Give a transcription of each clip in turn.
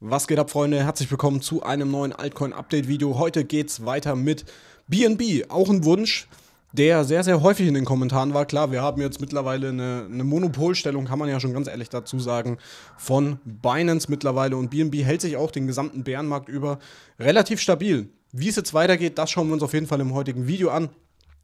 Was geht ab, Freunde? Herzlich willkommen zu einem neuen Altcoin-Update-Video. Heute geht's weiter mit BNB. Auch ein Wunsch, der sehr, sehr häufig in den Kommentaren war. Klar, wir haben jetzt mittlerweile eine, eine Monopolstellung, kann man ja schon ganz ehrlich dazu sagen, von Binance mittlerweile. Und BNB hält sich auch den gesamten Bärenmarkt über relativ stabil. Wie es jetzt weitergeht, das schauen wir uns auf jeden Fall im heutigen Video an.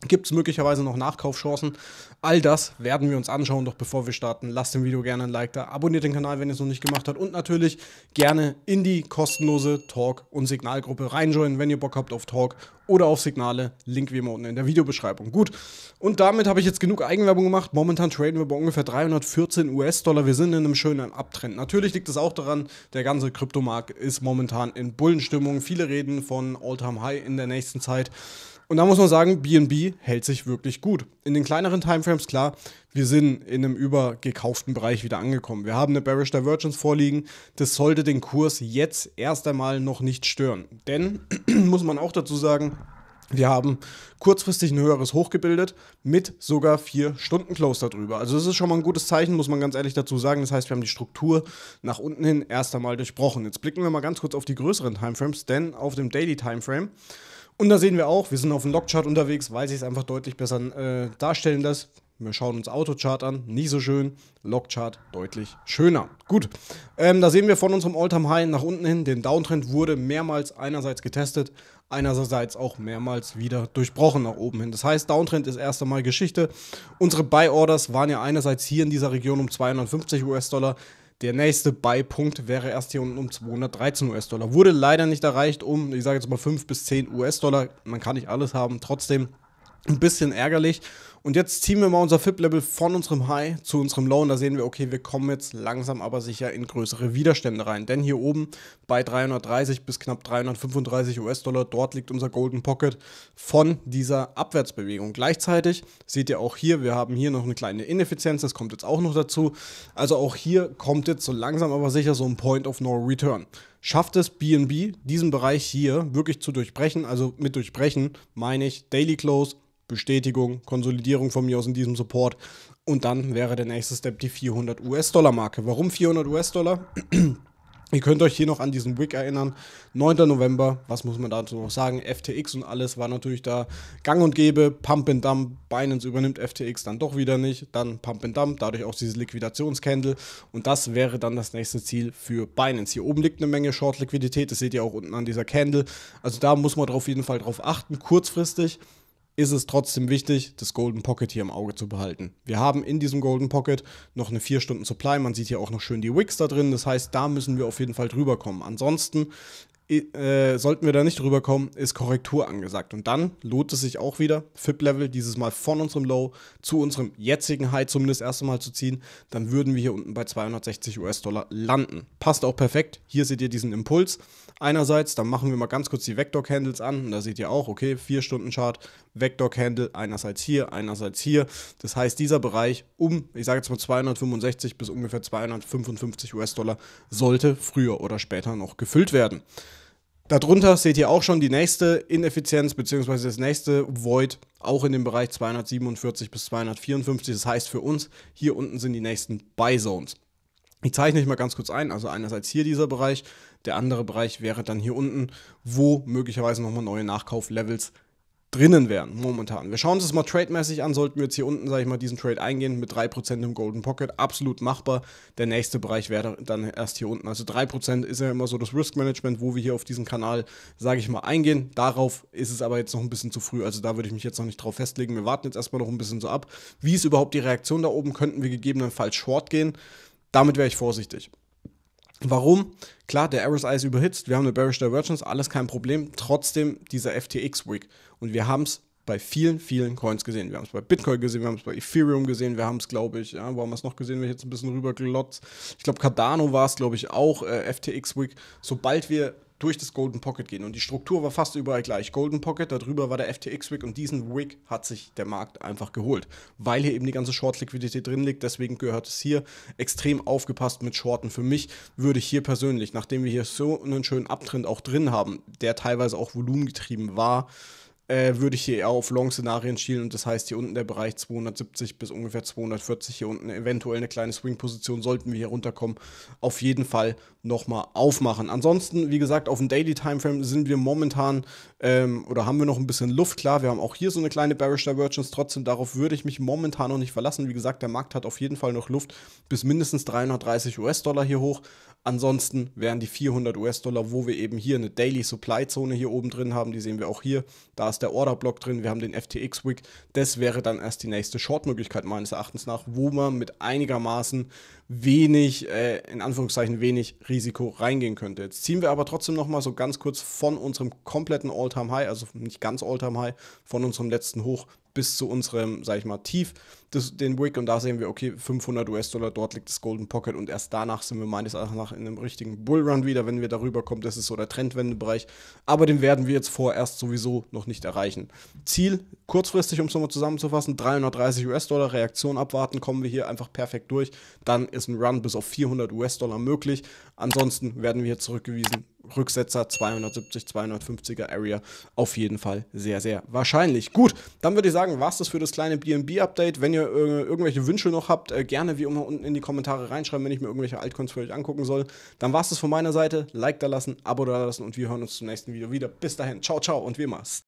Gibt es möglicherweise noch Nachkaufchancen? All das werden wir uns anschauen. Doch bevor wir starten, lasst dem Video gerne ein Like da, abonniert den Kanal, wenn ihr es noch nicht gemacht habt und natürlich gerne in die kostenlose Talk- und Signalgruppe reinjoinen, wenn ihr Bock habt auf Talk oder auf Signale. Link wie immer unten in der Videobeschreibung. Gut, und damit habe ich jetzt genug Eigenwerbung gemacht. Momentan traden wir bei ungefähr 314 US-Dollar. Wir sind in einem schönen Abtrend. Natürlich liegt es auch daran, der ganze Kryptomarkt ist momentan in Bullenstimmung. Viele reden von All-Time-High in der nächsten Zeit. Und da muss man sagen, BNB hält sich wirklich gut. In den kleineren Timeframes, klar, wir sind in einem übergekauften Bereich wieder angekommen. Wir haben eine Bearish Divergence vorliegen. Das sollte den Kurs jetzt erst einmal noch nicht stören. Denn, muss man auch dazu sagen, wir haben kurzfristig ein höheres Hoch gebildet mit sogar vier Stunden Close darüber. Also das ist schon mal ein gutes Zeichen, muss man ganz ehrlich dazu sagen. Das heißt, wir haben die Struktur nach unten hin erst einmal durchbrochen. Jetzt blicken wir mal ganz kurz auf die größeren Timeframes, denn auf dem Daily Timeframe und da sehen wir auch, wir sind auf dem Logchart unterwegs, weil sich es einfach deutlich besser äh, darstellen lässt. Wir schauen uns Autochart an, nie so schön. Logchart deutlich schöner. Gut, ähm, da sehen wir von unserem all time high nach unten hin. Den Downtrend wurde mehrmals einerseits getestet, einerseits auch mehrmals wieder durchbrochen nach oben hin. Das heißt, Downtrend ist erst einmal Geschichte. Unsere Buy-Orders waren ja einerseits hier in dieser Region um 250 US-Dollar, der nächste Buy-Punkt wäre erst hier unten um 213 US-Dollar. Wurde leider nicht erreicht um, ich sage jetzt mal 5 bis 10 US-Dollar. Man kann nicht alles haben, trotzdem ein bisschen ärgerlich. Und jetzt ziehen wir mal unser FIP-Level von unserem High zu unserem Low und da sehen wir, okay, wir kommen jetzt langsam aber sicher in größere Widerstände rein. Denn hier oben bei 330 bis knapp 335 US-Dollar, dort liegt unser Golden Pocket von dieser Abwärtsbewegung. Gleichzeitig seht ihr auch hier, wir haben hier noch eine kleine Ineffizienz, das kommt jetzt auch noch dazu. Also auch hier kommt jetzt so langsam aber sicher so ein Point of No Return schafft es BNB, diesen Bereich hier wirklich zu durchbrechen. Also mit durchbrechen meine ich Daily Close, Bestätigung, Konsolidierung von mir aus in diesem Support. Und dann wäre der nächste Step die 400 US-Dollar-Marke. Warum 400 US-Dollar? Ihr könnt euch hier noch an diesen Wick erinnern. 9. November, was muss man dazu noch sagen? FTX und alles war natürlich da gang und gäbe. Pump and Dump, Binance übernimmt FTX dann doch wieder nicht. Dann Pump and Dump, dadurch auch diese Liquidationscandle. Und das wäre dann das nächste Ziel für Binance. Hier oben liegt eine Menge Short-Liquidität, das seht ihr auch unten an dieser Candle. Also da muss man auf jeden Fall drauf achten, kurzfristig ist es trotzdem wichtig, das Golden Pocket hier im Auge zu behalten. Wir haben in diesem Golden Pocket noch eine 4 Stunden Supply, man sieht hier auch noch schön die Wicks da drin, das heißt, da müssen wir auf jeden Fall drüber kommen. Ansonsten äh, sollten wir da nicht drüber kommen, ist Korrektur angesagt. Und dann lohnt es sich auch wieder, FIP-Level dieses Mal von unserem Low zu unserem jetzigen High zumindest erst einmal zu ziehen. Dann würden wir hier unten bei 260 US-Dollar landen. Passt auch perfekt. Hier seht ihr diesen Impuls. Einerseits, dann machen wir mal ganz kurz die Vector-Candles an. Und da seht ihr auch, okay, 4-Stunden-Chart, Vector-Candle, einerseits hier, einerseits hier. Das heißt, dieser Bereich um, ich sage jetzt mal 265 bis ungefähr 255 US-Dollar sollte früher oder später noch gefüllt werden. Darunter seht ihr auch schon die nächste Ineffizienz bzw. das nächste Void, auch in dem Bereich 247 bis 254. Das heißt für uns, hier unten sind die nächsten Buy Zones. Ich zeichne ich mal ganz kurz ein. Also einerseits hier dieser Bereich, der andere Bereich wäre dann hier unten, wo möglicherweise nochmal neue Nachkauflevels drinnen wären momentan. Wir schauen uns das mal trademäßig an. Sollten wir jetzt hier unten, sage ich mal, diesen Trade eingehen mit 3% im Golden Pocket, absolut machbar. Der nächste Bereich wäre dann erst hier unten. Also 3% ist ja immer so das Risk Management, wo wir hier auf diesen Kanal, sage ich mal, eingehen. Darauf ist es aber jetzt noch ein bisschen zu früh. Also da würde ich mich jetzt noch nicht drauf festlegen. Wir warten jetzt erstmal noch ein bisschen so ab. Wie ist überhaupt die Reaktion da oben? Könnten wir gegebenenfalls Short gehen? Damit wäre ich vorsichtig. Warum? Klar, der RSI ist überhitzt, wir haben eine Bearish Divergence, alles kein Problem, trotzdem dieser FTX-Week. Und wir haben es bei vielen, vielen Coins gesehen. Wir haben es bei Bitcoin gesehen, wir haben es bei Ethereum gesehen, wir haben es, glaube ich, ja, wo haben wir es noch gesehen, wenn ich jetzt ein bisschen rüberglotzt. Ich glaube, Cardano war es, glaube ich, auch, äh, FTX Week. Sobald wir durch das Golden Pocket gehen. Und die Struktur war fast überall gleich. Golden Pocket, darüber war der FTX-Wick und diesen Wick hat sich der Markt einfach geholt. Weil hier eben die ganze Short-Liquidität drin liegt, deswegen gehört es hier extrem aufgepasst mit Shorten. Für mich würde ich hier persönlich, nachdem wir hier so einen schönen Abtrend auch drin haben, der teilweise auch volumengetrieben war, äh, würde ich hier eher auf Long-Szenarien schielen und das heißt hier unten der Bereich 270 bis ungefähr 240 hier unten eventuell eine kleine Swing-Position, sollten wir hier runterkommen, auf jeden Fall nochmal aufmachen. Ansonsten, wie gesagt, auf dem Daily Timeframe sind wir momentan ähm, oder haben wir noch ein bisschen Luft, klar, wir haben auch hier so eine kleine Bearish Divergence, trotzdem darauf würde ich mich momentan noch nicht verlassen. Wie gesagt, der Markt hat auf jeden Fall noch Luft bis mindestens 330 US-Dollar hier hoch. Ansonsten wären die 400 US-Dollar, wo wir eben hier eine Daily Supply Zone hier oben drin haben, die sehen wir auch hier, da ist der Orderblock drin, wir haben den FTX Wick. Das wäre dann erst die nächste Short-Möglichkeit meines Erachtens nach, wo man mit einigermaßen wenig, äh, in Anführungszeichen wenig Risiko reingehen könnte. Jetzt ziehen wir aber trotzdem nochmal so ganz kurz von unserem kompletten All-Time-High, also nicht ganz All-Time-High, von unserem letzten Hoch bis zu unserem, sag ich mal, Tief, das, den Wick. Und da sehen wir, okay, 500 US-Dollar, dort liegt das Golden Pocket. Und erst danach sind wir meines Erachtens nach in einem richtigen Bullrun wieder, wenn wir darüber kommen. Das ist so der Trendwendebereich. Aber den werden wir jetzt vorerst sowieso noch nicht erreichen. Ziel, kurzfristig, um es nochmal zusammenzufassen, 330 US-Dollar, Reaktion abwarten, kommen wir hier einfach perfekt durch. Dann ist ein Run bis auf 400 US-Dollar möglich. Ansonsten werden wir hier zurückgewiesen. Rücksetzer 270, 250er Area auf jeden Fall sehr, sehr wahrscheinlich. Gut, dann würde ich sagen, sagen, war es das für das kleine BNB-Update. Wenn ihr äh, irgendwelche Wünsche noch habt, äh, gerne wie immer unten in die Kommentare reinschreiben, wenn ich mir irgendwelche Altcoins für euch angucken soll. Dann war es das von meiner Seite. Like da lassen, Abo da lassen und wir hören uns zum nächsten Video wieder. Bis dahin, ciao, ciao und wie immer.